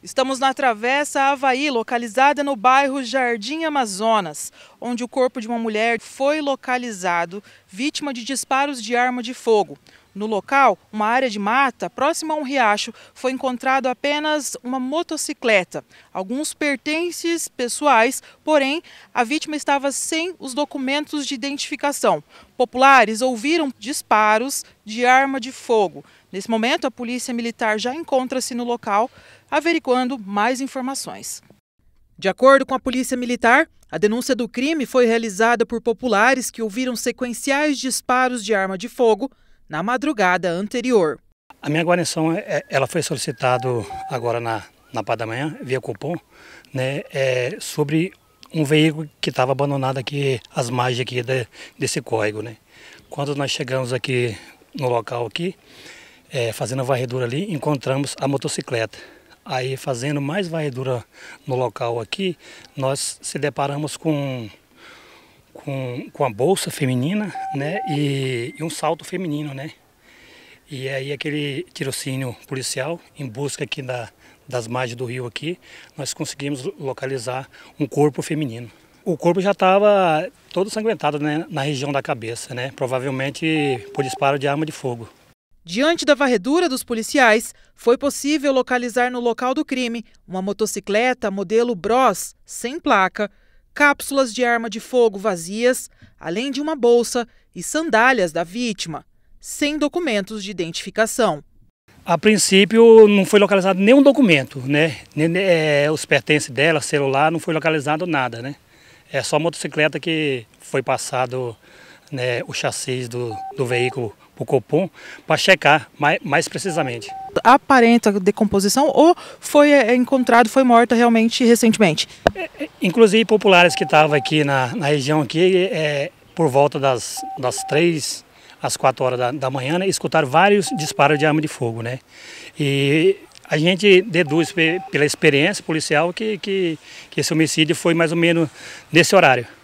Estamos na Travessa Havaí, localizada no bairro Jardim Amazonas, onde o corpo de uma mulher foi localizado, vítima de disparos de arma de fogo. No local, uma área de mata próxima a um riacho, foi encontrado apenas uma motocicleta, alguns pertences pessoais, porém a vítima estava sem os documentos de identificação. Populares ouviram disparos de arma de fogo. Nesse momento, a polícia militar já encontra-se no local, averiguando mais informações. De acordo com a Polícia Militar, a denúncia do crime foi realizada por populares que ouviram sequenciais disparos de arma de fogo na madrugada anterior. A minha guarnição é, é, ela foi solicitada agora na, na parte da manhã, via cupom, né, é, sobre um veículo que estava abandonado aqui, às margens aqui de, desse córrego. Né. Quando nós chegamos aqui no local aqui, é, fazendo a varredura ali, encontramos a motocicleta. Aí fazendo mais varredura no local aqui, nós se deparamos com com, com a bolsa feminina, né? E, e um salto feminino, né? E aí aquele tirocínio policial, em busca aqui da, das margens do rio aqui, nós conseguimos localizar um corpo feminino. O corpo já estava todo sanguentado né, na região da cabeça, né? Provavelmente por disparo de arma de fogo. Diante da varredura dos policiais, foi possível localizar no local do crime uma motocicleta modelo Bros, sem placa, cápsulas de arma de fogo vazias, além de uma bolsa e sandálias da vítima, sem documentos de identificação. A princípio não foi localizado nenhum documento, né? Nem, é, os pertences dela, celular, não foi localizado nada, né? É só a motocicleta que foi passado né, o chassi do, do veículo para o Copom para checar mais, mais precisamente. Aparenta decomposição ou foi é, encontrado, foi morta realmente recentemente? É, é inclusive populares que estavam aqui na, na região aqui, é, é por volta das, das 3 às 4 horas da, da manhã, né, escutaram vários disparos de arma de fogo. Né? E a gente deduz pela experiência policial que, que, que esse homicídio foi mais ou menos nesse horário.